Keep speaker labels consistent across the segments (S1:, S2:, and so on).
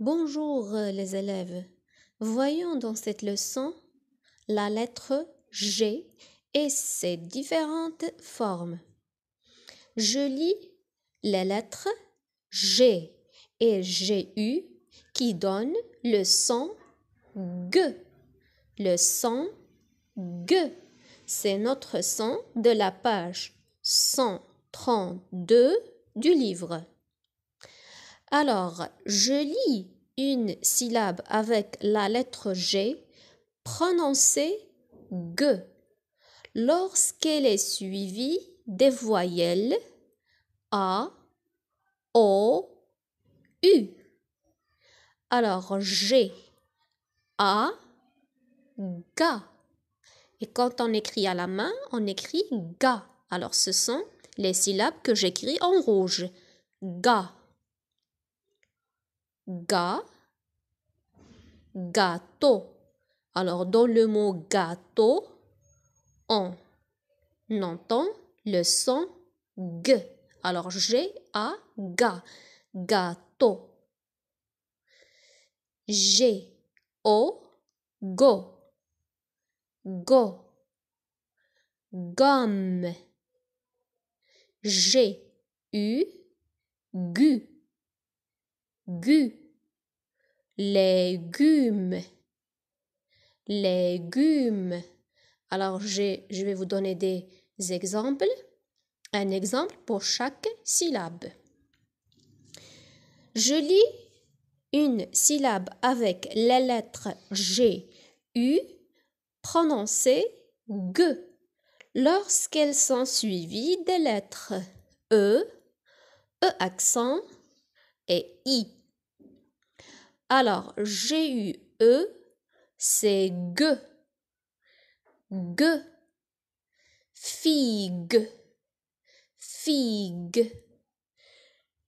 S1: Bonjour euh, les élèves. Voyons dans cette leçon la lettre G et ses différentes formes. Je lis les lettres G et GU qui donnent le son G. Le son G. C'est notre son de la page 132 du livre. Alors, je lis une syllabe avec la lettre G prononcée G lorsqu'elle est suivie des voyelles A, O, U. Alors, G, A, GA. Et quand on écrit à la main, on écrit ga. Alors, ce sont les syllabes que j'écris en rouge. Ga ga, gâteau. Alors, dans le mot gâteau, on entend le son g. Alors, g a ga, gâteau. G o go, go, gomme. G u gu gu légumes légumes alors je, vais vous donner des exemples un exemple pour chaque syllabe je lis une syllabe avec les lettres G, U, prononcée G, lorsqu'elles sont suivies des lettres E, E accent et I. Alors, j'ai eu e c'est G. G. Figue. Figue.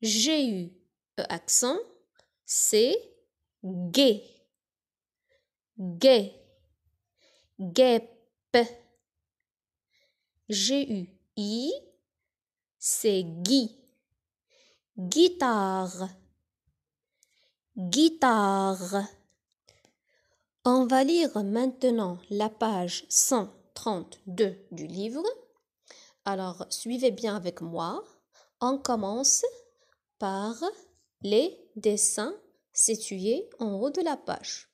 S1: J'ai eu accent, c'est gay gue Guêpe. J'ai eu i c'est Gui. Guitare guitare. On va lire maintenant la page 132 du livre. Alors, suivez bien avec moi. On commence par les dessins situés en haut de la page.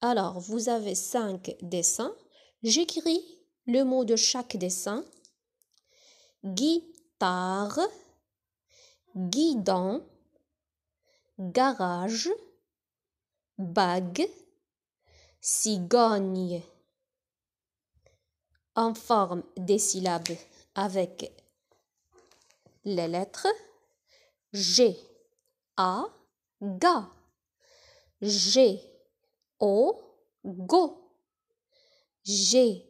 S1: Alors, vous avez cinq dessins. J'écris le mot de chaque dessin. Guitare, guidon, garage, bague, cigogne. En forme des syllabes avec les lettres G, A, GA, G, O, GO, G,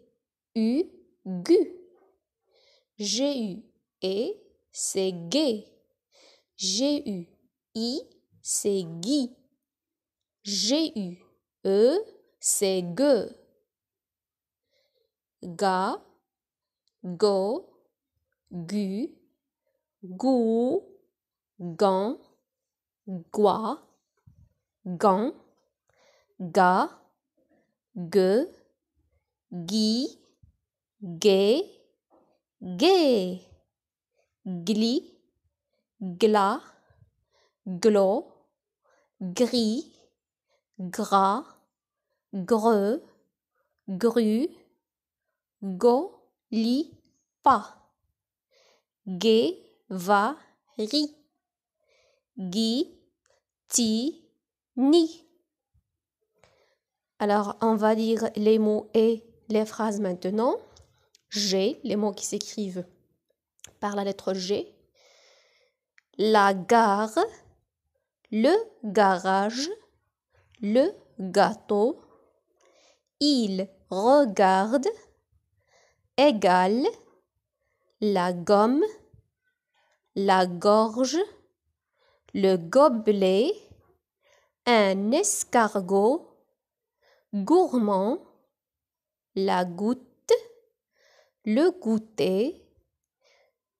S1: U, GU, G, U, E, c'est G, U, I, c'est Guy. G-U-E, c'est G. Ga, Go, Gu, Gou, Gan, Gua, Gan, Ga, Gueux. Guy, Gay, Gay, Gli, Gla, Glo, gris, gras, greu, gru, go, li, pa, Gé, va, ri. Gui, ti, ni. Alors, on va lire les mots et les phrases maintenant. G, les mots qui s'écrivent par la lettre G. La gare, le garage, le gâteau, il regarde, égale, la gomme, la gorge, le gobelet, un escargot, gourmand, la goutte, le goûter,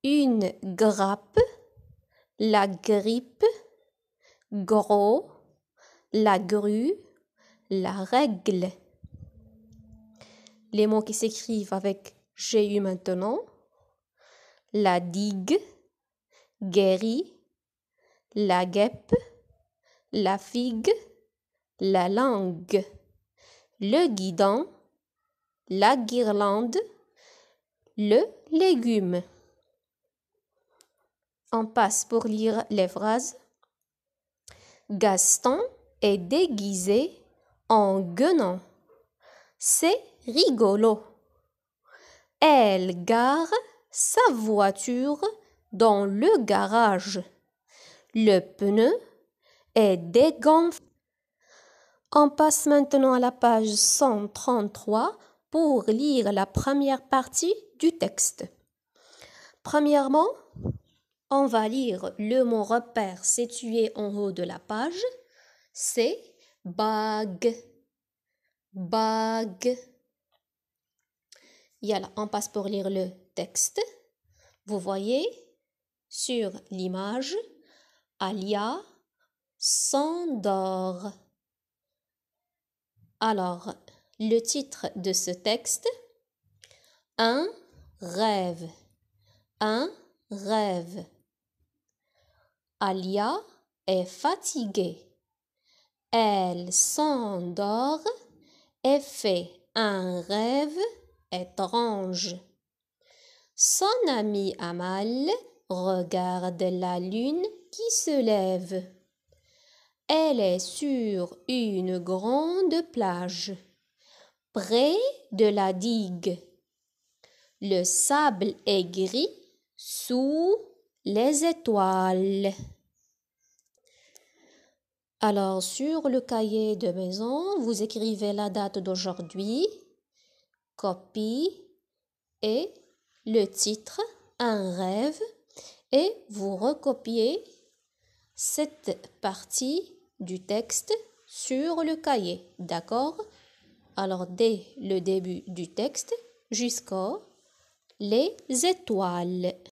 S1: une grappe, la grippe, gros, la grue, la règle. Les mots qui s'écrivent avec j'ai eu maintenant, la digue, guéri, la guêpe, la figue, la langue, le guidon, la guirlande, le légume. On passe pour lire les phrases. Gaston est déguisé en guenon. C'est rigolo. Elle gare sa voiture dans le garage. Le pneu est dégonflé. On passe maintenant à la page 133 pour lire la première partie du texte. Premièrement, on va lire le mot repère situé en haut de la page. C'est bag. Bag. Yala, on passe pour lire le texte. Vous voyez sur l'image, Alia s'endort. Alors, le titre de ce texte, Un rêve. Un rêve. Alia est fatiguée. Elle s'endort et fait un rêve étrange. Son ami Amal regarde la lune qui se lève. Elle est sur une grande plage, près de la digue. Le sable est gris sous les étoiles. Alors, sur le cahier de maison, vous écrivez la date d'aujourd'hui, copie et le titre, un rêve, et vous recopiez cette partie du texte sur le cahier, d'accord Alors, dès le début du texte jusqu'au les étoiles.